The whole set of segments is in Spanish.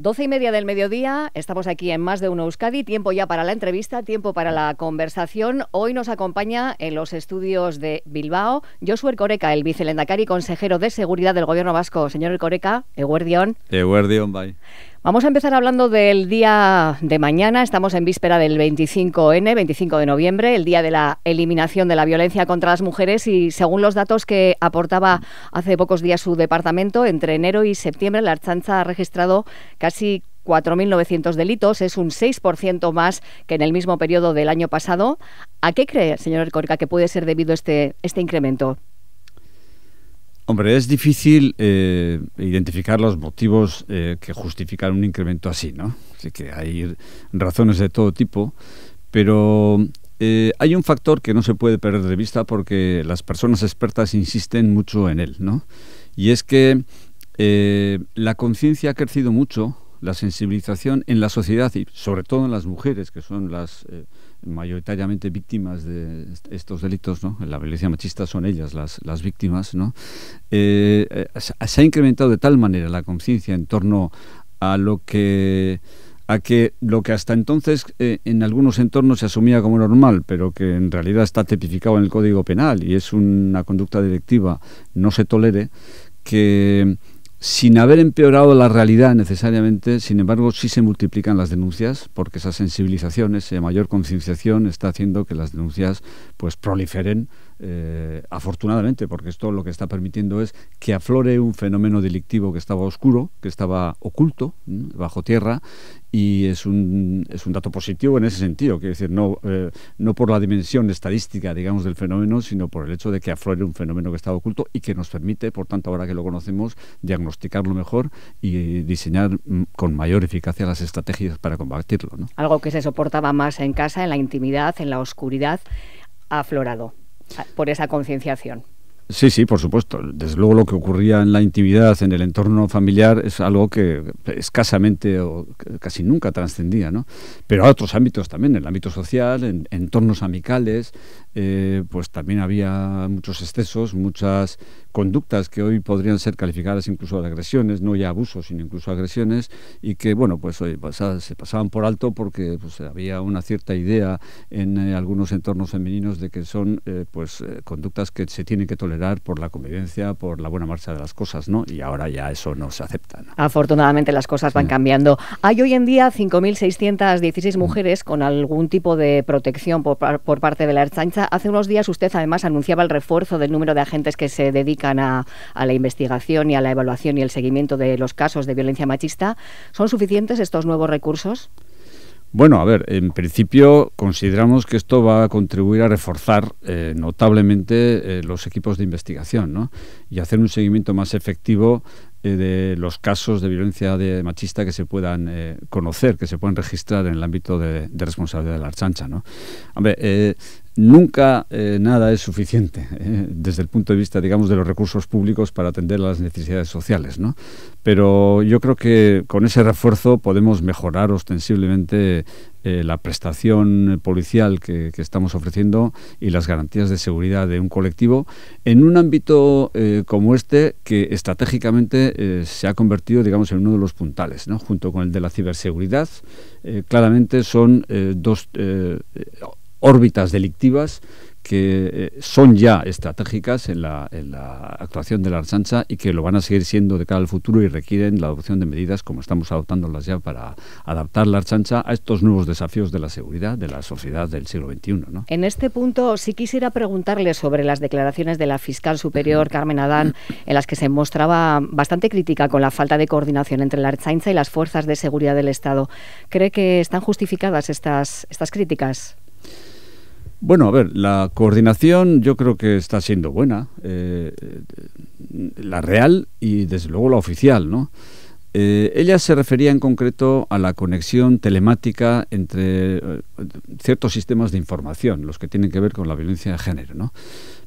Doce y media del mediodía, estamos aquí en Más de Uno Euskadi, tiempo ya para la entrevista, tiempo para la conversación. Hoy nos acompaña en los estudios de Bilbao Josué Coreca, el vicelendacari consejero de Seguridad del Gobierno Vasco. Señor Coreca, Eguerdión. Eguerdión, bye. Vamos a empezar hablando del día de mañana. Estamos en víspera del 25N, 25 de noviembre, el día de la eliminación de la violencia contra las mujeres. Y según los datos que aportaba hace pocos días su departamento, entre enero y septiembre la Archanza ha registrado casi 4.900 delitos, es un 6% más que en el mismo periodo del año pasado. ¿A qué cree, señor Corca, que puede ser debido este, este incremento? Hombre, es difícil eh, identificar los motivos eh, que justifican un incremento así, ¿no? Así que hay razones de todo tipo, pero eh, hay un factor que no se puede perder de vista porque las personas expertas insisten mucho en él, ¿no? Y es que la conciencia ha crecido mucho, la sensibilización en la sociedad y sobre todo en las mujeres, que son las mayoritariamente víctimas de estos delitos, ¿no? La violencia machista son ellas las, las víctimas, ¿no? Eh, eh, se ha incrementado de tal manera la conciencia en torno a lo que a que lo que hasta entonces eh, en algunos entornos se asumía como normal, pero que en realidad está tipificado en el Código Penal y es una conducta directiva, no se tolere, que sin haber empeorado la realidad necesariamente, sin embargo, sí se multiplican las denuncias porque esa sensibilización, esa eh, mayor concienciación está haciendo que las denuncias pues proliferen eh, afortunadamente, porque esto lo que está permitiendo es que aflore un fenómeno delictivo que estaba oscuro, que estaba oculto, bajo tierra, y es un, dato positivo en ese sentido, quiero decir, no, eh, no por la dimensión estadística, digamos, del fenómeno, sino por el hecho de que aflore un fenómeno que estaba oculto y que nos permite, por tanto, ahora que lo conocemos, diagnosticarlo mejor y diseñar mm, con mayor eficacia las estrategias para combatirlo. Algo que se soportaba más en casa, en la intimidad, en la oscuridad, ha aflorado por esa concienciación. Sí, sí, por supuesto. Desde luego lo que ocurría en la intimidad, en el entorno familiar, es algo que escasamente o casi nunca trascendía, ¿no? Pero a otros ámbitos también, en el ámbito social, en entornos amicales, eh, pues también había muchos excesos, muchas conductas que hoy podrían ser calificadas incluso de agresiones, no ya abusos, sino incluso agresiones, y que, bueno, pues hoy eh, se pasaban por alto porque pues, había una cierta idea en eh, algunos entornos femeninos de que son pues conductas que se tienen que tolerar por la convivencia, por la buena marcha de las cosas, ¿no? Y ahora ya eso no se acepta. Afortunadamente las cosas van cambiando. Hay hoy en día 5.616 mujeres con algún tipo de protección por, parte de la hace unos días usted además anunciaba el refuerzo del número de agentes que se dedican a, la investigación y a la evaluación y el seguimiento de los casos de violencia machista. ¿Son suficientes estos nuevos recursos? Bueno, a ver, en principio consideramos que esto va a contribuir a reforzar eh, notablemente eh, los equipos de investigación y hacer un seguimiento más efectivo eh, de los casos de violencia de machista que se puedan eh, conocer, que se puedan registrar en el ámbito de, responsabilidad de la archancha. Eh, nunca nada es suficiente desde el punto de vista, digamos, de los recursos públicos para atender las necesidades sociales, Pero yo creo que con ese refuerzo podemos mejorar ostensiblemente eh, la prestación policial que, estamos ofreciendo y las garantías de seguridad de un colectivo en un ámbito eh, como este que estratégicamente eh, se ha convertido, digamos, en uno de los puntales, ¿no? junto con el de la ciberseguridad. claramente son dos órbitas delictivas que eh, son ya estratégicas en la, actuación de la Archancha y que lo van a seguir siendo de cara al futuro y requieren la adopción de medidas como estamos adoptándolas ya para adaptar la Archancha a estos nuevos desafíos de la seguridad de la sociedad del siglo XXI. En este punto si quisiera preguntarle sobre las declaraciones de la fiscal superior Carmen Adán en las que se mostraba bastante crítica con la falta de coordinación entre la Archancha y las fuerzas de seguridad del Estado. ¿Cree que están justificadas estas, estas críticas? Bueno, a ver, la coordinación yo creo que está siendo buena, eh, la real y desde luego la oficial, ¿no? Eh, ella se refería en concreto a la conexión telemática entre eh, ciertos sistemas de información, los que tienen que ver con la violencia de género, ¿no?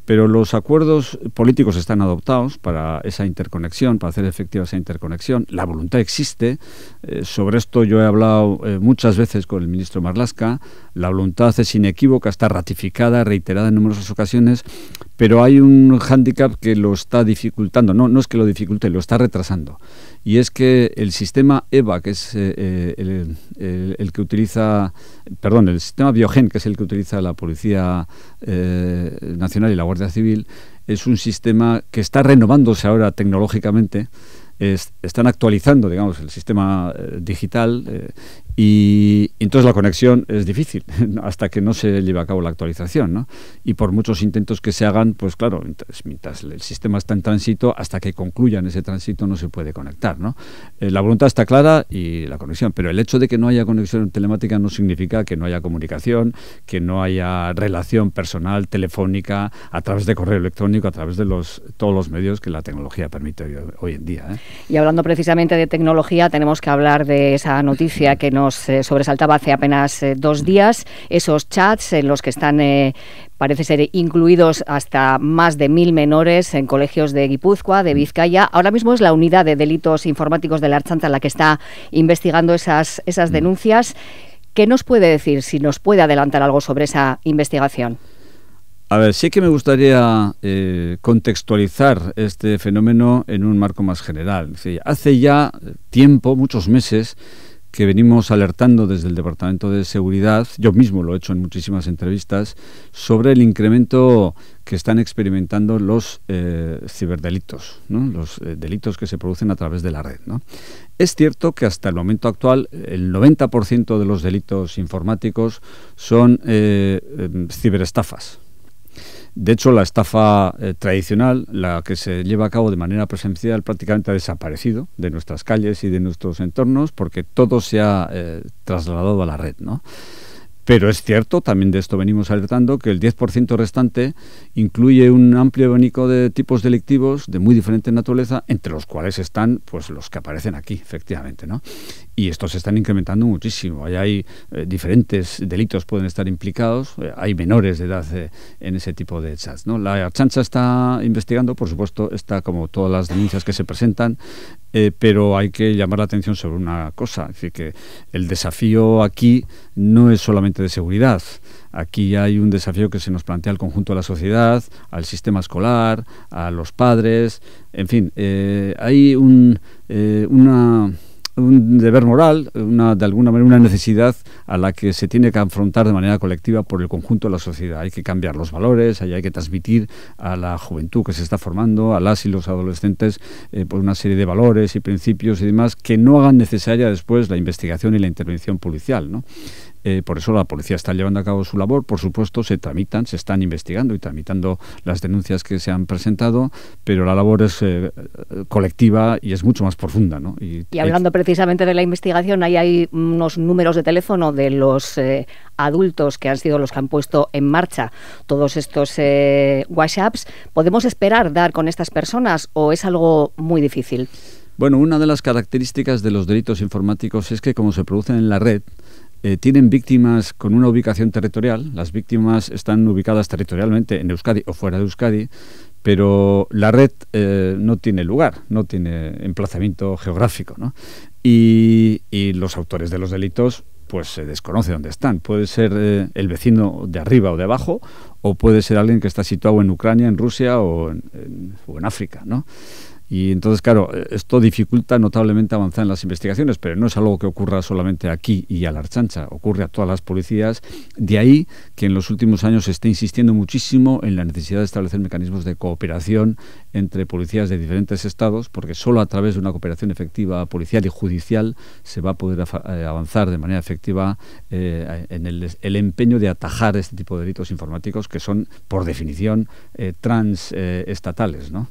Pero los acuerdos políticos están adoptados para esa interconexión, para hacer efectiva esa interconexión. La voluntad existe, eh, sobre esto yo he hablado eh, muchas veces con el ministro Marlasca. La voluntad es inequívoca, está ratificada, reiterada en numerosas ocasiones, pero hay un hándicap que lo está dificultando. No, no es que lo dificulte, lo está retrasando. Y es que el sistema EVA, que es eh, el, que utiliza, perdón, el sistema Biogen, que es el que utiliza la Policía Nacional y la Guardia Civil, es un sistema que está renovándose ahora tecnológicamente están actualizando, digamos, el sistema eh, digital eh, y entonces la conexión es difícil hasta que no se lleve a cabo la actualización, ¿no? Y por muchos intentos que se hagan, pues claro, mientras el sistema está en tránsito, hasta que concluyan ese tránsito no se puede conectar, ¿no? Eh, la voluntad está clara y la conexión, pero el hecho de que no haya conexión telemática no significa que no haya comunicación, que no haya relación personal, telefónica, a través de correo electrónico, a través de los, todos los medios que la tecnología permite hoy, en día. ¿eh? Y hablando precisamente de tecnología, tenemos que hablar de esa noticia que no eh, sobresaltaba hace apenas eh, dos días, esos chats en los que están eh, parece ser incluidos hasta más de mil menores en colegios de Guipúzcoa, de Vizcaya. Ahora mismo es la unidad de delitos informáticos de la archanta la que está investigando esas, esas mm. denuncias. ¿Qué nos puede decir, si nos puede adelantar algo sobre esa investigación? A ver, sí que me gustaría contextualizar este fenómeno en un marco más general. hace ya tiempo, muchos meses, que venimos alertando desde el Departamento de Seguridad, yo mismo lo he hecho en muchísimas entrevistas, sobre el incremento que están experimentando los eh, ciberdelitos, los eh, delitos que se producen a través de la red. Es cierto que hasta el momento actual el 90% de los delitos informáticos son eh, em, ciberestafas, de hecho, la estafa eh, tradicional, la que se lleva a cabo de manera presencial, prácticamente ha desaparecido de nuestras calles y de nuestros entornos porque todo se ha eh, trasladado a la red, ¿no? Pero es cierto, también de esto venimos alertando, que el 10% restante incluye un amplio abanico de tipos delictivos de muy diferente naturaleza, entre los cuales están pues los que aparecen aquí, efectivamente. ¿no? y estos se están incrementando muchísimo. hay eh, diferentes delitos pueden estar implicados, eh, hay menores de edad eh, en ese tipo de chats. ¿no? La chancha está investigando, por supuesto, está como todas las denuncias que se presentan, pero hay que llamar la atención sobre una cosa, es decir, que el desafío aquí no es solamente de seguridad, aquí hay un desafío que se nos plantea al conjunto de la sociedad, al sistema escolar, a los padres, en fin, hay un, una un deber moral, una, de alguna manera una necesidad a la que se tiene que afrontar de manera colectiva por el conjunto de la sociedad. Hay que cambiar los valores, hay que transmitir a la juventud que se está formando, a las y los adolescentes, eh, por una serie de valores y principios y demás que no hagan necesaria después la investigación y la intervención policial. Eh, por eso la policía está llevando a cabo su labor. Por supuesto, se tramitan, se están investigando y tramitando las denuncias que se han presentado, pero la labor es eh, colectiva y es mucho más profunda. ¿no? Y, hablando precisamente de la investigación, ahí hay unos números de teléfono de los eh, adultos que han sido los que han puesto en marcha todos estos WhatsApps. ¿Podemos esperar dar con estas personas o es algo muy difícil? Bueno, una de las características de los delitos informáticos es que como se producen en la red, eh, tienen víctimas con una ubicación territorial. Las víctimas están ubicadas territorialmente en Euskadi o fuera de Euskadi, pero la red eh, no tiene lugar, no tiene emplazamiento geográfico. Y, los autores de los delitos pues se desconoce dónde están. Puede ser eh, el vecino de arriba o de abajo, o puede ser alguien que está situado en Ucrania, en Rusia o en, África, ¿no? Y entonces, claro, esto dificulta notablemente avanzar en las investigaciones, pero no es algo que ocurra solamente aquí y a la archancha, ocurre a todas las policías. De ahí que en los últimos años se esté insistiendo muchísimo en la necesidad de establecer mecanismos de cooperación entre policías de diferentes estados, porque solo a través de una cooperación efectiva policial y judicial se va a poder eh, avanzar de manera efectiva eh, en el, empeño de atajar este tipo de delitos informáticos que son, por definición, eh, transestatales, ¿no?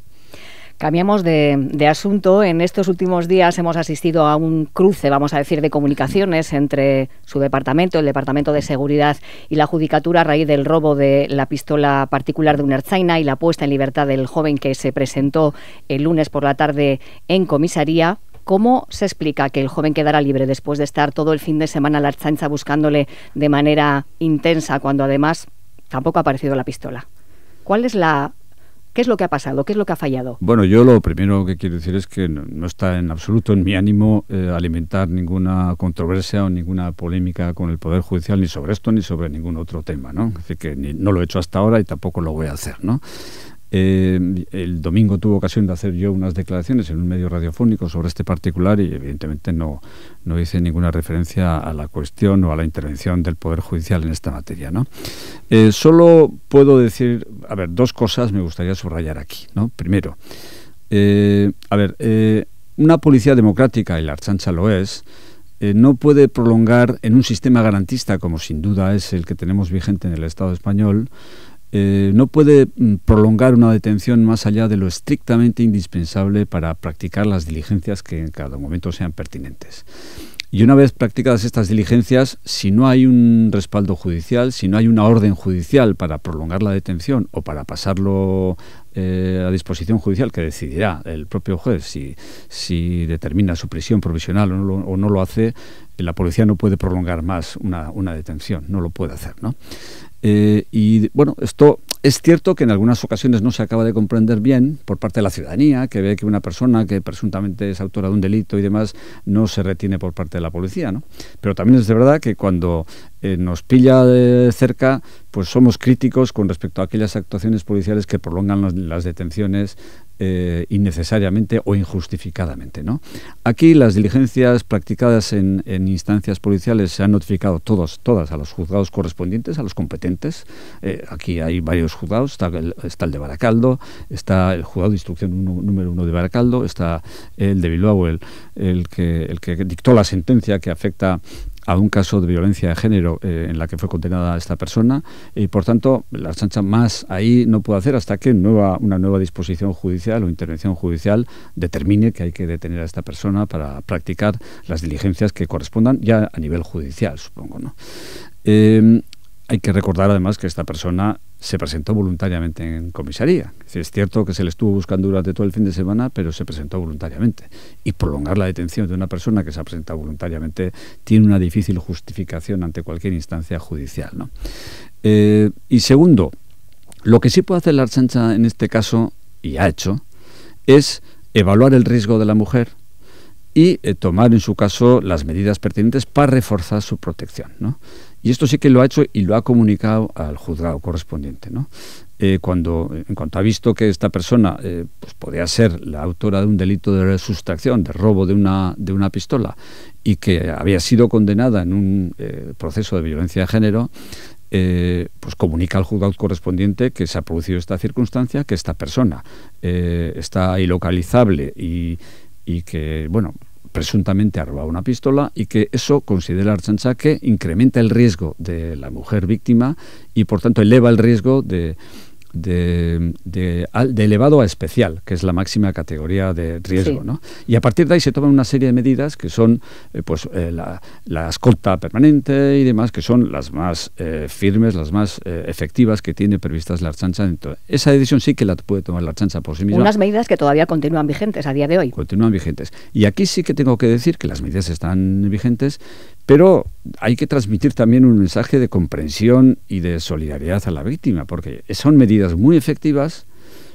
Cambiamos de, asunto. En estos últimos días hemos asistido a un cruce, vamos a decir, de comunicaciones entre su departamento, el Departamento de Seguridad y la Judicatura a raíz del robo de la pistola particular de Erzaina y la puesta en libertad del joven que se presentó el lunes por la tarde en comisaría. ¿Cómo se explica que el joven quedara libre después de estar todo el fin de semana la chanza buscándole de manera intensa cuando además tampoco ha aparecido la pistola? ¿Cuál es la ¿Qué es lo que ha pasado? ¿Qué es lo que ha fallado? Bueno, yo lo primero que quiero decir es que no, está en absoluto en mi ánimo eh, alimentar ninguna controversia o ninguna polémica con el Poder Judicial, ni sobre esto ni sobre ningún otro tema, ¿no? Es decir, que no lo he hecho hasta ahora y tampoco lo voy a hacer, ¿no? Eh, el domingo tuve ocasión de hacer yo unas declaraciones en un medio radiofónico sobre este particular y evidentemente no, hice ninguna referencia a la cuestión o a la intervención del Poder Judicial en esta materia. ¿no? Eh, solo puedo decir, a ver, dos cosas me gustaría subrayar aquí. ¿no? Primero, eh, a ver, una policía democrática, y la Archancha lo es, no puede prolongar en un sistema garantista como sin duda es el que tenemos vigente en el Estado español, eh, no puede mm, prolongar una detención más allá de lo estrictamente indispensable para practicar las diligencias que en cada momento sean pertinentes. Y una vez practicadas estas diligencias, si no hay un respaldo judicial, si no hay una orden judicial para prolongar la detención o para pasarlo eh, a disposición judicial, que decidirá el propio juez si, determina su prisión provisional o no, lo, hace, la policía no puede prolongar más una, una detención, no lo puede hacer. ¿no? Eh, y bueno, esto es cierto que en algunas ocasiones no se acaba de comprender bien por parte de la ciudadanía, que ve que una persona que presuntamente es autora de un delito y demás no se retiene por parte de la policía, ¿no? Pero también es de verdad que cuando eh, nos pilla de cerca, pues somos críticos con respecto a aquellas actuaciones policiales que prolongan las detenciones eh, innecesariamente o injustificadamente. ¿no? Aquí las diligencias practicadas en, instancias policiales se han notificado todos, todas a los juzgados correspondientes, a los competentes. Eh, aquí hay varios juzgados, está el, de Baracaldo, está el juzgado de instrucción número uno de Baracaldo, está el de Bilbao, que, el que dictó la sentencia que afecta a un caso de violencia de género eh, en la que fue condenada esta persona y por tanto la chancha más ahí no puede hacer hasta que nueva, una nueva disposición judicial o intervención judicial determine que hay que detener a esta persona para practicar las diligencias que correspondan ya a nivel judicial, supongo. ¿no? Eh, hay que recordar además que esta persona se presentó voluntariamente en comisaría. Es, cierto que se le estuvo buscando durante todo el fin de semana, pero se presentó voluntariamente. Y prolongar la detención de una persona que se ha presentado voluntariamente tiene una difícil justificación ante cualquier instancia judicial. ¿no? Eh, y segundo, lo que sí puede hacer la Archancha en este caso, y ha hecho, es evaluar el riesgo de la mujer y eh, tomar en su caso las medidas pertinentes para reforzar su protección. Y esto sí que lo ha hecho y lo ha comunicado al juzgado correspondiente. ¿no? Eh, cuando, eh, en cuanto ha visto que esta persona eh, pues podía ser la autora de un delito de sustracción, de robo de una, de una pistola, y que había sido condenada en un proceso de violencia de género, pues comunica al juzgado correspondiente que se ha producido esta circunstancia, que esta persona está ilocalizable y, y que, bueno, presuntamente ha robado una pistola y que eso considera Archancha incrementa el riesgo de la mujer víctima y por tanto eleva el riesgo de de, de, elevado a especial, que es la máxima categoría de riesgo. ¿no? Y a partir de ahí se toman una serie de medidas que son eh, pues, eh, la, la, escolta permanente y demás, que son las más eh, firmes, las más efectivas que tiene previstas la chancha. Esa decisión sí que la puede tomar la chancha por sí misma. Unas medidas que todavía continúan vigentes a día de hoy. Continúan vigentes. Y aquí sí que tengo que decir que las medidas están vigentes, pero hay que transmitir también un mensaje de comprensión y de solidaridad a la víctima, porque son medidas muy efectivas,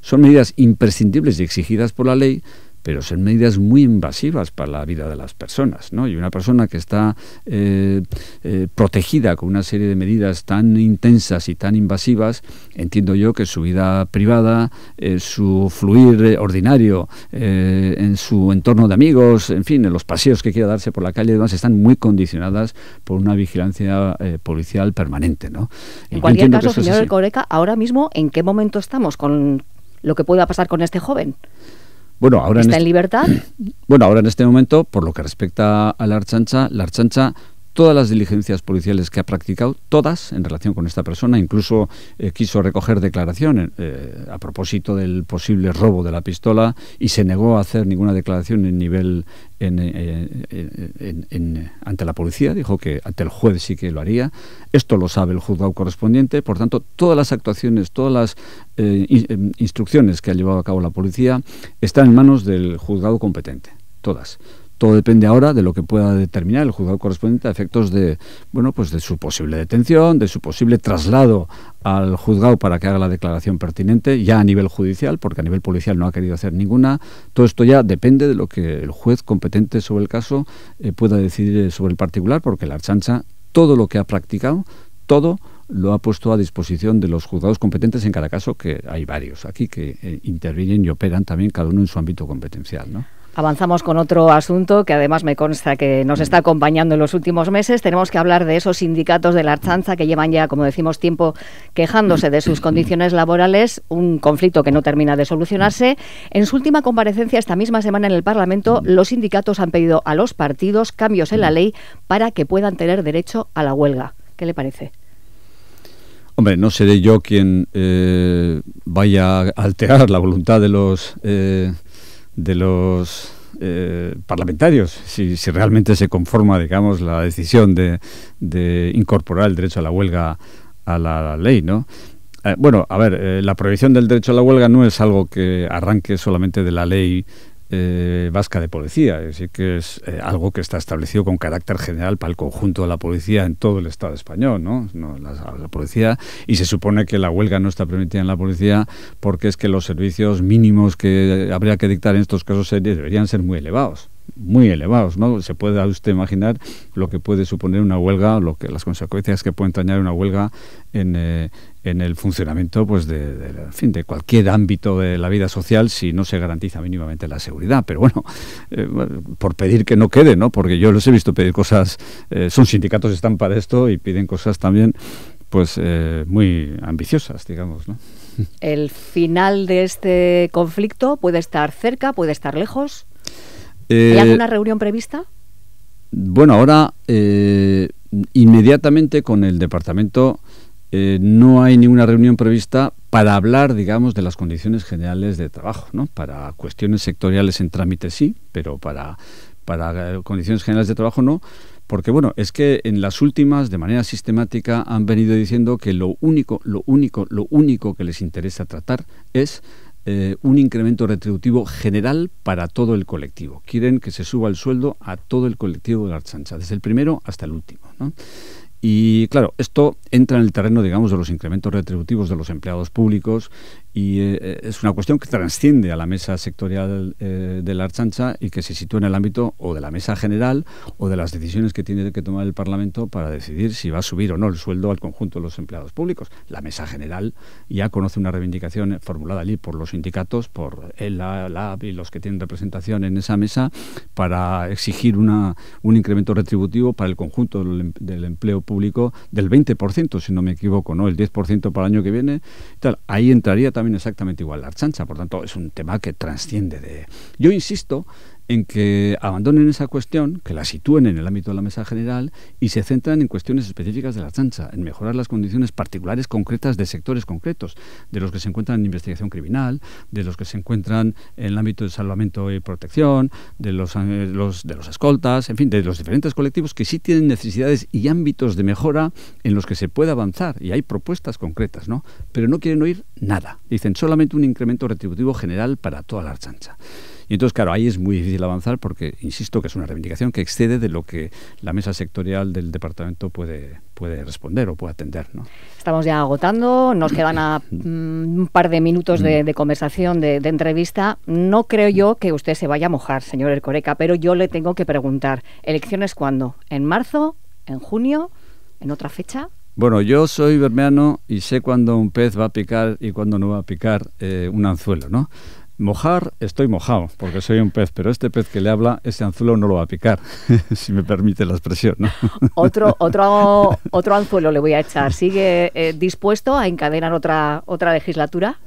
son medidas imprescindibles y exigidas por la ley, pero son medidas muy invasivas para la vida de las personas. ¿no? Y una persona que está eh, eh, protegida con una serie de medidas tan intensas y tan invasivas, entiendo yo que su vida privada, eh, su fluir ordinario, en su entorno de amigos, en fin, en los paseos que quiera darse por la calle y demás, están muy condicionadas por una vigilancia policial permanente. ¿no? En cualquier caso, señor Coreca, ahora mismo, ¿en qué momento estamos con lo que pueda pasar con este joven? Bueno, ahora ¿Está en, libertad? Bueno, ahora en este momento, por lo que respecta a la Archancha, la Archancha todas las diligencias policiales que ha practicado, todas en relación con esta persona, incluso eh, quiso recoger declaraciones eh, eh, a propósito del posible robo de la pistola y se negó a hacer ninguna declaración en nivel ante la policía, dijo que ante el juez sí que lo haría. Esto lo sabe el juzgado correspondiente, por tanto, todas las actuaciones, todas las em, instrucciones que ha llevado a cabo la policía están en manos del juzgado competente, todas. Todo depende ahora de lo que pueda determinar el juzgado correspondiente a efectos de, bueno, pues de su posible detención, de su posible traslado al juzgado para que haga la declaración pertinente, ya a nivel judicial, porque a nivel policial no ha querido hacer ninguna. Todo esto ya depende de lo que el juez competente sobre el caso eh, pueda decidir eh, sobre el particular, porque la chancha, todo lo que ha practicado, todo lo ha puesto a disposición de los juzgados competentes en cada caso, que hay varios aquí que eh, intervienen y operan también cada uno en su ámbito competencial, ¿no? Avanzamos con otro asunto que además me consta que nos está acompañando en los últimos meses. Tenemos que hablar de esos sindicatos de la Archanza que llevan ya, como decimos, tiempo quejándose de sus condiciones laborales, un conflicto que no termina de solucionarse. En su última comparecencia esta misma semana en el Parlamento, los sindicatos han pedido a los partidos cambios en la ley para que puedan tener derecho a la huelga. ¿Qué le parece? Hombre, no seré yo quien eh, vaya a alterar la voluntad de los eh, de los eh, parlamentarios, si, si, realmente se conforma, digamos, la decisión de, incorporar el derecho a la huelga a la ley, ¿no? Eh, bueno, a ver, eh, la prohibición del derecho a la huelga no es algo que arranque solamente de la ley eh, vasca de Policía, es decir, que es eh, algo que está establecido con carácter general para el conjunto de la policía en todo el Estado español, ¿no? la, policía, y se supone que la huelga no está permitida en la policía porque es que los servicios mínimos que habría que dictar en estos casos deberían ser muy elevados muy elevados, ¿no? Se puede usted imaginar lo que puede suponer una huelga, lo que las consecuencias que puede entrañar una huelga en, eh, en el funcionamiento pues de, fin, de cualquier ámbito de la vida social si no se garantiza mínimamente la seguridad. Pero bueno, eh, por pedir que no quede, ¿no? Porque yo los he visto pedir cosas, eh, son sindicatos están para esto y piden cosas también pues muy ambiciosas, digamos, ¿no? El final de este conflicto puede estar cerca, puede estar lejos. ¿Hay eh, alguna reunión prevista? Bueno, ahora eh, inmediatamente con el departamento eh, no hay ninguna reunión prevista para hablar, digamos, de las condiciones generales de trabajo, ¿no? Para cuestiones sectoriales en trámite sí, pero para, para condiciones generales de trabajo no. Porque bueno, es que en las últimas, de manera sistemática, han venido diciendo que lo único, lo único, lo único que les interesa tratar es eh, un incremento retributivo general para todo el colectivo. Quieren que se suba el sueldo a todo el colectivo de la desde el primero hasta el último. Y claro, esto entra en el terreno, digamos, de los incrementos retributivos de los empleados públicos y eh, eh, es una cuestión que trasciende a la mesa sectorial eh, de la Archancha y que se sitúa en el ámbito o de la mesa general o de las decisiones que tiene que tomar el Parlamento para decidir si va a subir o no el sueldo al conjunto de los empleados públicos. La mesa general ya conoce una reivindicación formulada allí por los sindicatos, por el la y los que tienen representación en esa mesa para exigir una, un incremento retributivo para el conjunto del, em, empleo público del 20%, si no me equivoco, ¿no? El 10% para el año que viene. Ahí entraría también exactamente igual la chancha, por tanto es un tema que trasciende de... Yo insisto en que abandonen esa cuestión, que la sitúen en el ámbito de la mesa general y se centran en cuestiones específicas de la chancha, en mejorar las condiciones particulares concretas de sectores concretos, de los que se encuentran en investigación criminal, de los que se encuentran en el ámbito de salvamento y protección, de eh, los, de los escoltas, en fin, de los diferentes colectivos que sí tienen necesidades y ámbitos de mejora en los que se puede avanzar y hay propuestas concretas, ¿no? Pero no quieren oír nada, dicen solamente un incremento retributivo general para toda la chancha. Y entonces, claro, ahí es muy difícil avanzar porque, insisto, que es una reivindicación que excede de lo que la mesa sectorial del departamento puede, puede responder o puede atender. Estamos ya agotando, nos quedan mm, un par de minutos de, conversación, de, entrevista. No creo yo que usted se vaya a mojar, señor Ercoreca, pero yo le tengo que preguntar, ¿elecciones cuándo? ¿En marzo? ¿En junio? ¿En otra fecha? Bueno, yo soy bermeano y sé cuándo un pez va a picar y cuándo no va a picar eh, un anzuelo, ¿no? Mojar, estoy mojado, porque soy un pez, pero este pez que le habla, ese anzuelo no lo va a picar, si me permite la expresión. otro, otro, otro anzuelo le voy a echar. ¿Sigue eh, dispuesto a encadenar otra, otra legislatura?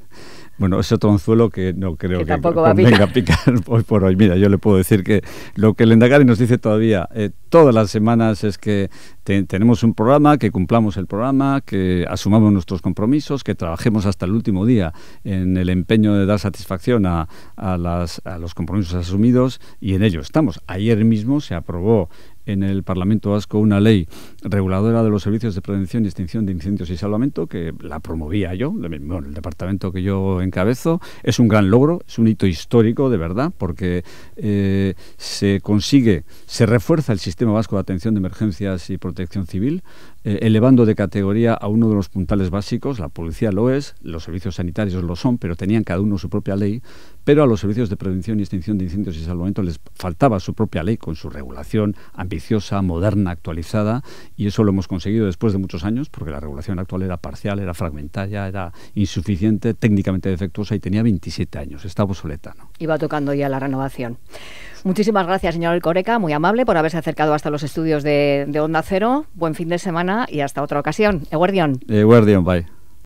Bueno, es otro anzuelo que no creo que, venga a picar. hoy por hoy. Mira, yo le puedo decir que lo que el Endacari nos dice todavía eh, todas las semanas es que tenemos un programa, que cumplamos el programa, que asumamos nuestros compromisos, que trabajemos hasta el último día en el empeño de dar satisfacción a, a los compromisos asumidos y en ello estamos. Ayer mismo se aprobó en el Parlamento Vasco una ley reguladora de los servicios de prevención y extinción de incendios y salvamento, que la promovía yo, bueno, el departamento que yo encabezo. Es un gran logro, es un hito histórico, de verdad, porque eh, se consigue, se refuerza el sistema vasco de atención de emergencias y protección civil, eh, elevando de categoría a uno de los puntales básicos. La policía lo es, los servicios sanitarios lo son, pero tenían cada uno su propia ley. Pero a los servicios de prevención y extinción de incendios y salvamento les faltaba su propia ley con su regulación ambiciosa, moderna, actualizada y eso lo hemos conseguido después de muchos años, porque la regulación actual era parcial, era fragmentaria, era insuficiente, técnicamente defectuosa y tenía 27 años, estaba obsoleta. ¿no? Iba tocando ya la renovación. Muchísimas gracias, señor Coreca, muy amable por haberse acercado hasta los estudios de, de Onda Cero. Buen fin de semana y hasta otra ocasión. Eguardión. Eguardión, bye.